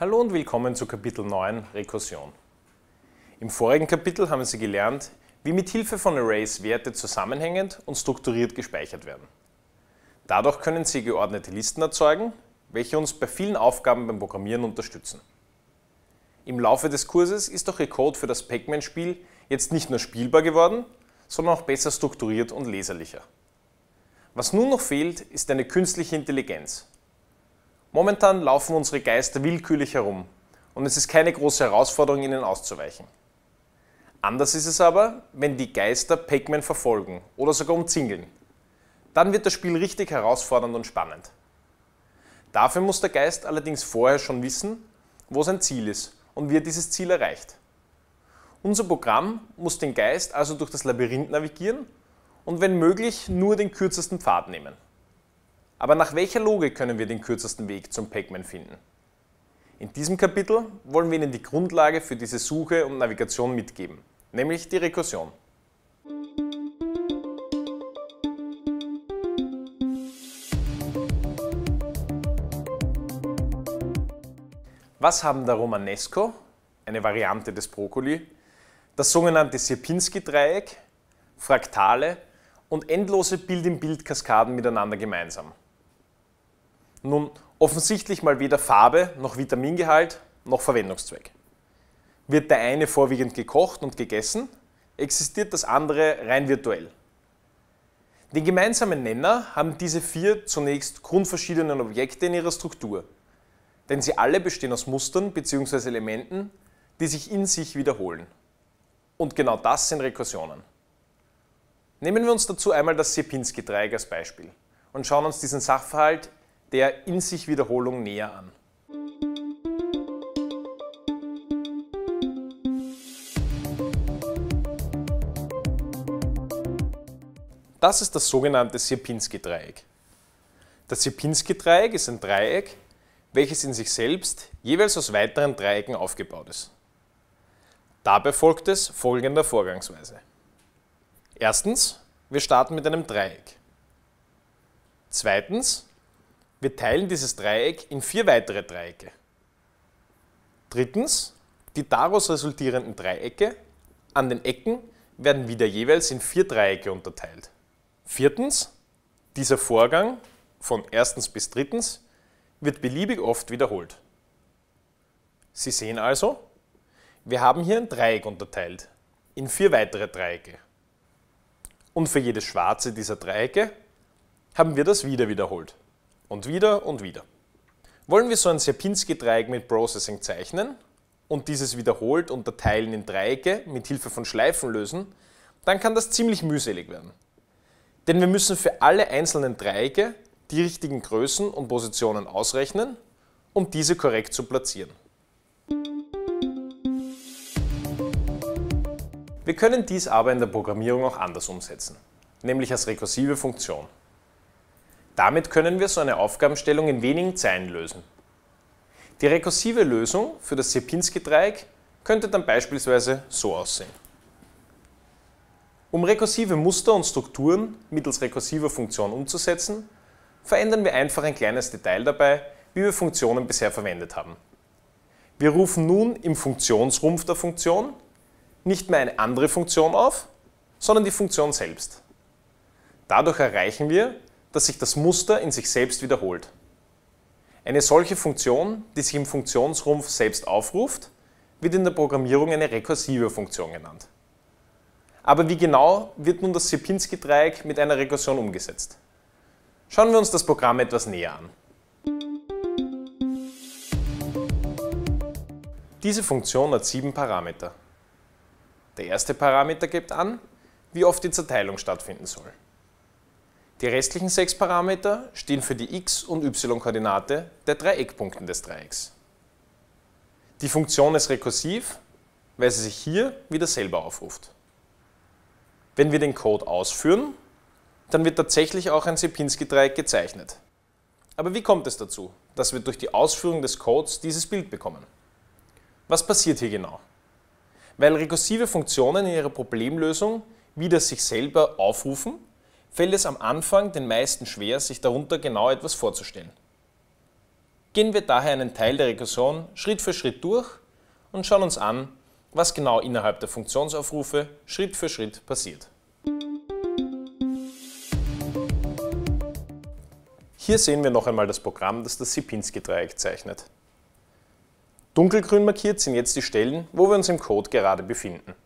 Hallo und willkommen zu Kapitel 9 Rekursion. Im vorigen Kapitel haben Sie gelernt, wie mit Hilfe von Arrays Werte zusammenhängend und strukturiert gespeichert werden. Dadurch können Sie geordnete Listen erzeugen, welche uns bei vielen Aufgaben beim Programmieren unterstützen. Im Laufe des Kurses ist auch Recode für das Pac-Man-Spiel jetzt nicht nur spielbar geworden, sondern auch besser strukturiert und leserlicher. Was nun noch fehlt, ist eine künstliche Intelligenz, Momentan laufen unsere Geister willkürlich herum und es ist keine große Herausforderung, ihnen auszuweichen. Anders ist es aber, wenn die Geister Pac-Man verfolgen oder sogar umzingeln. Dann wird das Spiel richtig herausfordernd und spannend. Dafür muss der Geist allerdings vorher schon wissen, wo sein Ziel ist und wie er dieses Ziel erreicht. Unser Programm muss den Geist also durch das Labyrinth navigieren und wenn möglich nur den kürzesten Pfad nehmen. Aber nach welcher Logik können wir den kürzesten Weg zum Pac-Man finden? In diesem Kapitel wollen wir Ihnen die Grundlage für diese Suche und Navigation mitgeben, nämlich die Rekursion. Was haben der Romanesco, eine Variante des Brokkoli, das sogenannte Sierpinski-Dreieck, Fraktale und endlose Bild-in-Bild-Kaskaden miteinander gemeinsam? Nun, offensichtlich mal weder Farbe noch Vitamingehalt noch Verwendungszweck. Wird der eine vorwiegend gekocht und gegessen, existiert das andere rein virtuell. Den gemeinsamen Nenner haben diese vier zunächst grundverschiedenen Objekte in ihrer Struktur, denn sie alle bestehen aus Mustern bzw. Elementen, die sich in sich wiederholen. Und genau das sind Rekursionen. Nehmen wir uns dazu einmal das Sierpinski-Dreieck als Beispiel und schauen uns diesen Sachverhalt der in sich Wiederholung näher an. Das ist das sogenannte Sierpinski-Dreieck. Das Sierpinski-Dreieck ist ein Dreieck, welches in sich selbst jeweils aus weiteren Dreiecken aufgebaut ist. Dabei folgt es folgender Vorgangsweise. Erstens, wir starten mit einem Dreieck. Zweitens, wir teilen dieses Dreieck in vier weitere Dreiecke. Drittens, die daraus resultierenden Dreiecke an den Ecken werden wieder jeweils in vier Dreiecke unterteilt. Viertens, dieser Vorgang von erstens bis drittens wird beliebig oft wiederholt. Sie sehen also, wir haben hier ein Dreieck unterteilt in vier weitere Dreiecke. Und für jedes schwarze dieser Dreiecke haben wir das wieder wiederholt. Und wieder und wieder. Wollen wir so ein Sierpinski-Dreieck mit Processing zeichnen und dieses wiederholt unterteilen in Dreiecke mit Hilfe von Schleifen lösen, dann kann das ziemlich mühselig werden. Denn wir müssen für alle einzelnen Dreiecke die richtigen Größen und Positionen ausrechnen, um diese korrekt zu platzieren. Wir können dies aber in der Programmierung auch anders umsetzen, nämlich als rekursive Funktion. Damit können wir so eine Aufgabenstellung in wenigen Zeilen lösen. Die rekursive Lösung für das Sierpinski-Dreieck könnte dann beispielsweise so aussehen. Um rekursive Muster und Strukturen mittels rekursiver Funktionen umzusetzen, verändern wir einfach ein kleines Detail dabei, wie wir Funktionen bisher verwendet haben. Wir rufen nun im Funktionsrumpf der Funktion nicht mehr eine andere Funktion auf, sondern die Funktion selbst. Dadurch erreichen wir, dass sich das Muster in sich selbst wiederholt. Eine solche Funktion, die sich im Funktionsrumpf selbst aufruft, wird in der Programmierung eine rekursive Funktion genannt. Aber wie genau wird nun das Sierpinski-Dreieck mit einer Rekursion umgesetzt? Schauen wir uns das Programm etwas näher an. Diese Funktion hat sieben Parameter. Der erste Parameter gibt an, wie oft die Zerteilung stattfinden soll. Die restlichen sechs Parameter stehen für die x- und y-Koordinate der Dreieckpunkten des Dreiecks. Die Funktion ist rekursiv, weil sie sich hier wieder selber aufruft. Wenn wir den Code ausführen, dann wird tatsächlich auch ein Sierpinski-Dreieck gezeichnet. Aber wie kommt es dazu, dass wir durch die Ausführung des Codes dieses Bild bekommen? Was passiert hier genau? Weil rekursive Funktionen in ihrer Problemlösung wieder sich selber aufrufen fällt es am Anfang den meisten schwer, sich darunter genau etwas vorzustellen. Gehen wir daher einen Teil der Rekursion Schritt für Schritt durch und schauen uns an, was genau innerhalb der Funktionsaufrufe Schritt für Schritt passiert. Hier sehen wir noch einmal das Programm, das das sipinski dreieck zeichnet. Dunkelgrün markiert sind jetzt die Stellen, wo wir uns im Code gerade befinden.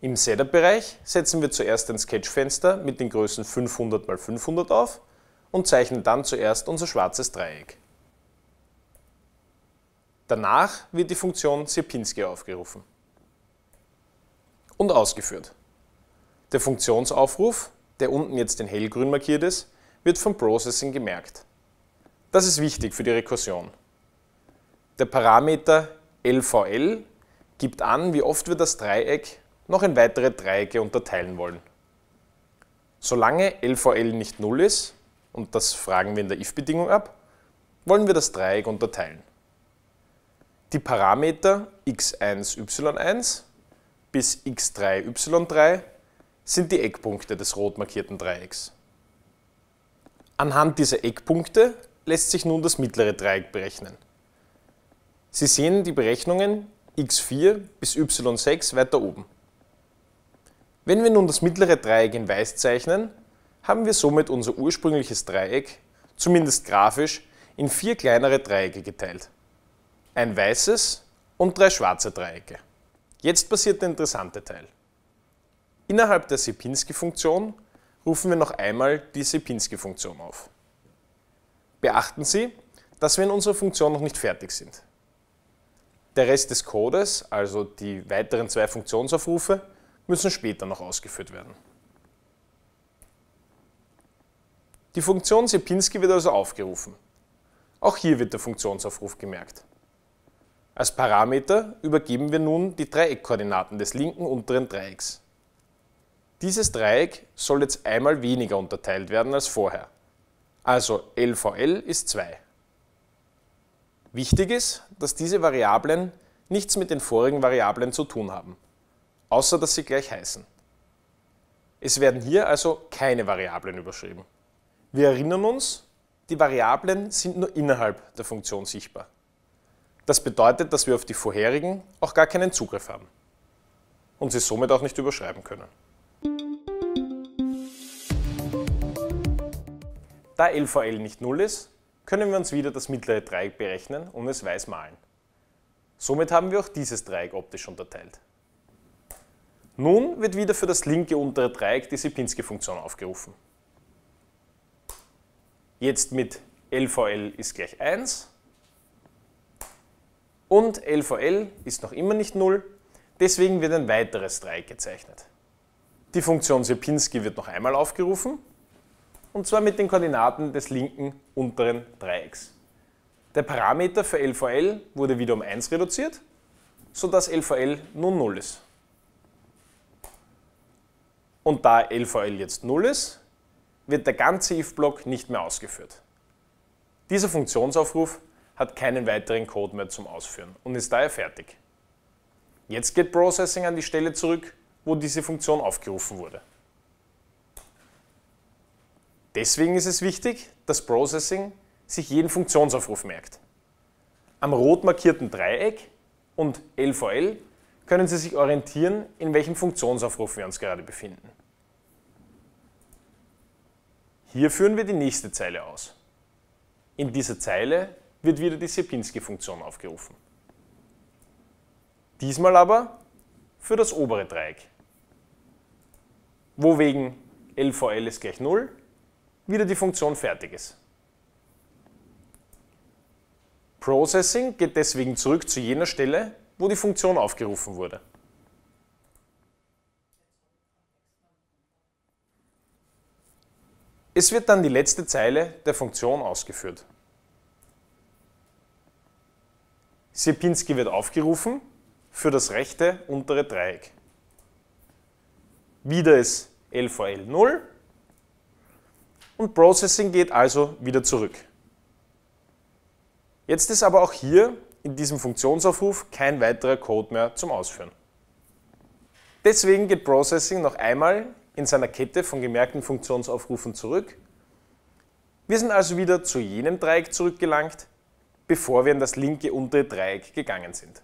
Im Setup-Bereich setzen wir zuerst ein Sketchfenster mit den Größen 500 x 500 auf und zeichnen dann zuerst unser schwarzes Dreieck. Danach wird die Funktion Sierpinski aufgerufen und ausgeführt. Der Funktionsaufruf, der unten jetzt in hellgrün markiert ist, wird vom Processing gemerkt. Das ist wichtig für die Rekursion. Der Parameter LVL gibt an, wie oft wir das Dreieck noch in weitere Dreiecke unterteilen wollen. Solange LVL nicht 0 ist, und das fragen wir in der if-Bedingung ab, wollen wir das Dreieck unterteilen. Die Parameter x1, y1 bis x3, y3 sind die Eckpunkte des rot markierten Dreiecks. Anhand dieser Eckpunkte lässt sich nun das mittlere Dreieck berechnen. Sie sehen die Berechnungen x4 bis y6 weiter oben. Wenn wir nun das mittlere Dreieck in weiß zeichnen, haben wir somit unser ursprüngliches Dreieck, zumindest grafisch, in vier kleinere Dreiecke geteilt. Ein weißes und drei schwarze Dreiecke. Jetzt passiert der interessante Teil. Innerhalb der sipinski funktion rufen wir noch einmal die sipinski funktion auf. Beachten Sie, dass wir in unserer Funktion noch nicht fertig sind. Der Rest des Codes, also die weiteren zwei Funktionsaufrufe, müssen später noch ausgeführt werden. Die Funktion Sierpinski wird also aufgerufen. Auch hier wird der Funktionsaufruf gemerkt. Als Parameter übergeben wir nun die Dreieckkoordinaten des linken unteren Dreiecks. Dieses Dreieck soll jetzt einmal weniger unterteilt werden als vorher. Also LVL ist 2. Wichtig ist, dass diese Variablen nichts mit den vorigen Variablen zu tun haben außer dass sie gleich heißen. Es werden hier also keine Variablen überschrieben. Wir erinnern uns, die Variablen sind nur innerhalb der Funktion sichtbar. Das bedeutet, dass wir auf die vorherigen auch gar keinen Zugriff haben und sie somit auch nicht überschreiben können. Da LVL nicht 0 ist, können wir uns wieder das mittlere Dreieck berechnen und es weiß malen. Somit haben wir auch dieses Dreieck optisch unterteilt. Nun wird wieder für das linke untere Dreieck die sipinski funktion aufgerufen. Jetzt mit LVL ist gleich 1 und LVL ist noch immer nicht 0, deswegen wird ein weiteres Dreieck gezeichnet. Die Funktion Sierpinski wird noch einmal aufgerufen und zwar mit den Koordinaten des linken unteren Dreiecks. Der Parameter für LVL wurde wieder um 1 reduziert, sodass LVL nun 0 ist. Und da LVL jetzt 0 ist, wird der ganze if-Block nicht mehr ausgeführt. Dieser Funktionsaufruf hat keinen weiteren Code mehr zum Ausführen und ist daher fertig. Jetzt geht Processing an die Stelle zurück, wo diese Funktion aufgerufen wurde. Deswegen ist es wichtig, dass Processing sich jeden Funktionsaufruf merkt. Am rot markierten Dreieck und LVL können Sie sich orientieren, in welchem Funktionsaufruf wir uns gerade befinden. Hier führen wir die nächste Zeile aus. In dieser Zeile wird wieder die Sierpinski-Funktion aufgerufen. Diesmal aber für das obere Dreieck, wo wegen LVL ist gleich 0 wieder die Funktion fertig ist. Processing geht deswegen zurück zu jener Stelle, wo die Funktion aufgerufen wurde. Es wird dann die letzte Zeile der Funktion ausgeführt. Sierpinski wird aufgerufen für das rechte untere Dreieck. Wieder ist LVL 0 und Processing geht also wieder zurück. Jetzt ist aber auch hier in diesem Funktionsaufruf kein weiterer Code mehr zum Ausführen. Deswegen geht Processing noch einmal in seiner Kette von gemerkten Funktionsaufrufen zurück. Wir sind also wieder zu jenem Dreieck zurückgelangt, bevor wir in das linke untere Dreieck gegangen sind.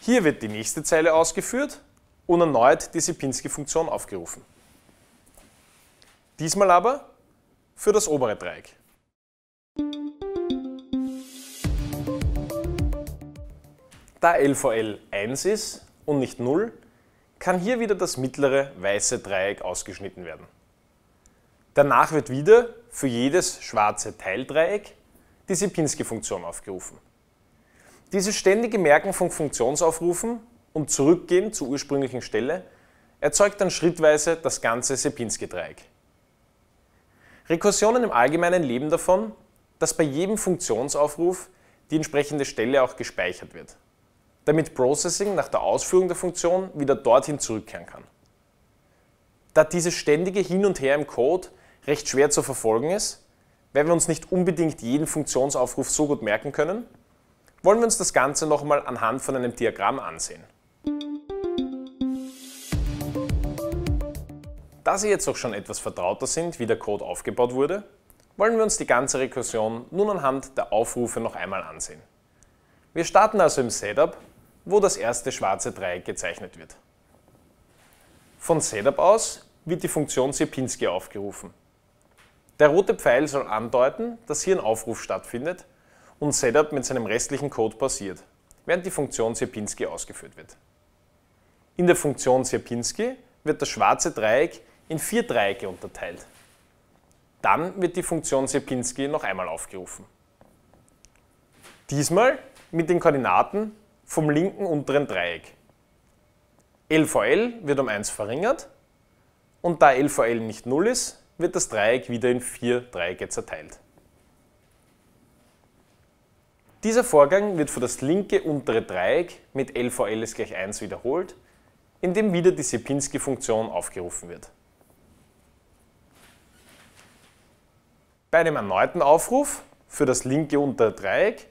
Hier wird die nächste Zeile ausgeführt und erneut die sipinski funktion aufgerufen. Diesmal aber für das obere Dreieck. Da LVL 1 ist und nicht 0, kann hier wieder das mittlere weiße Dreieck ausgeschnitten werden. Danach wird wieder für jedes schwarze Teildreieck die Sierpinski-Funktion aufgerufen. Dieses ständige Merken von Funktionsaufrufen und Zurückgehen zur ursprünglichen Stelle erzeugt dann schrittweise das ganze Sierpinski-Dreieck. Rekursionen im Allgemeinen leben davon, dass bei jedem Funktionsaufruf die entsprechende Stelle auch gespeichert wird damit Processing nach der Ausführung der Funktion wieder dorthin zurückkehren kann. Da dieses ständige Hin und Her im Code recht schwer zu verfolgen ist, weil wir uns nicht unbedingt jeden Funktionsaufruf so gut merken können, wollen wir uns das Ganze nochmal anhand von einem Diagramm ansehen. Da Sie jetzt auch schon etwas vertrauter sind, wie der Code aufgebaut wurde, wollen wir uns die ganze Rekursion nun anhand der Aufrufe noch einmal ansehen. Wir starten also im Setup wo das erste schwarze Dreieck gezeichnet wird. Von Setup aus wird die Funktion Sierpinski aufgerufen. Der rote Pfeil soll andeuten, dass hier ein Aufruf stattfindet und Setup mit seinem restlichen Code pausiert, während die Funktion Sierpinski ausgeführt wird. In der Funktion Sierpinski wird das schwarze Dreieck in vier Dreiecke unterteilt. Dann wird die Funktion Sierpinski noch einmal aufgerufen. Diesmal mit den Koordinaten vom linken unteren Dreieck. LVL wird um 1 verringert und da LVL nicht 0 ist, wird das Dreieck wieder in vier Dreiecke zerteilt. Dieser Vorgang wird für das linke untere Dreieck mit LVL ist gleich 1 wiederholt, indem wieder die Sierpinski-Funktion aufgerufen wird. Bei einem erneuten Aufruf für das linke untere Dreieck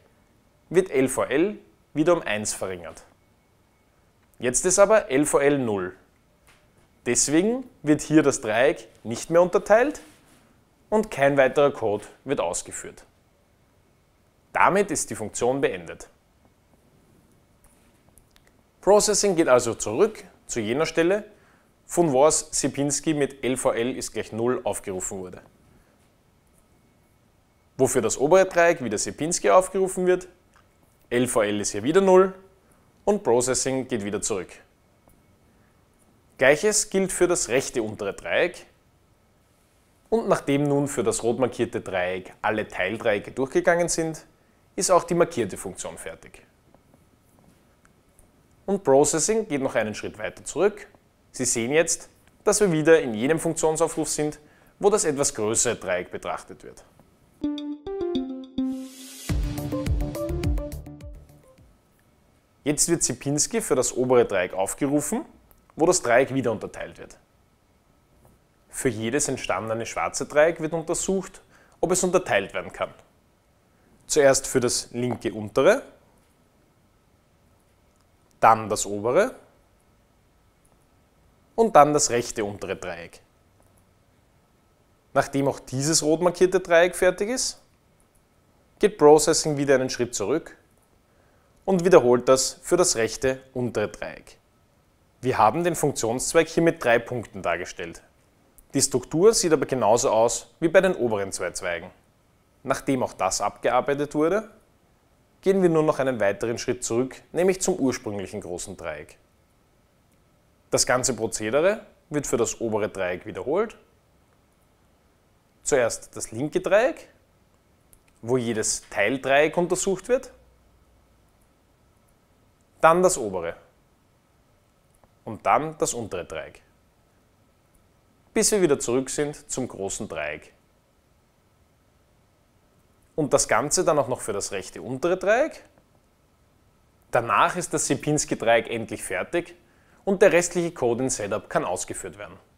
wird LVL wieder um 1 verringert. Jetzt ist aber LVL 0. Deswegen wird hier das Dreieck nicht mehr unterteilt und kein weiterer Code wird ausgeführt. Damit ist die Funktion beendet. Processing geht also zurück zu jener Stelle, von wo aus Sipinski mit LVL ist gleich 0 aufgerufen wurde. Wofür das obere Dreieck wieder Sipinski aufgerufen wird, LVL ist hier wieder 0 und Processing geht wieder zurück. Gleiches gilt für das rechte untere Dreieck. Und nachdem nun für das rot markierte Dreieck alle Teildreiecke durchgegangen sind, ist auch die markierte Funktion fertig. Und Processing geht noch einen Schritt weiter zurück. Sie sehen jetzt, dass wir wieder in jenem Funktionsaufruf sind, wo das etwas größere Dreieck betrachtet wird. Jetzt wird Sipinski für das obere Dreieck aufgerufen, wo das Dreieck wieder unterteilt wird. Für jedes entstandene schwarze Dreieck wird untersucht, ob es unterteilt werden kann. Zuerst für das linke untere, dann das obere und dann das rechte untere Dreieck. Nachdem auch dieses rot markierte Dreieck fertig ist, geht Processing wieder einen Schritt zurück und wiederholt das für das rechte untere Dreieck. Wir haben den Funktionszweig hier mit drei Punkten dargestellt. Die Struktur sieht aber genauso aus wie bei den oberen zwei Zweigen. Nachdem auch das abgearbeitet wurde, gehen wir nur noch einen weiteren Schritt zurück, nämlich zum ursprünglichen großen Dreieck. Das ganze Prozedere wird für das obere Dreieck wiederholt. Zuerst das linke Dreieck, wo jedes Teildreieck untersucht wird dann das obere und dann das untere Dreieck, bis wir wieder zurück sind zum großen Dreieck. Und das Ganze dann auch noch für das rechte untere Dreieck. Danach ist das sipinski dreieck endlich fertig und der restliche Code in Setup kann ausgeführt werden.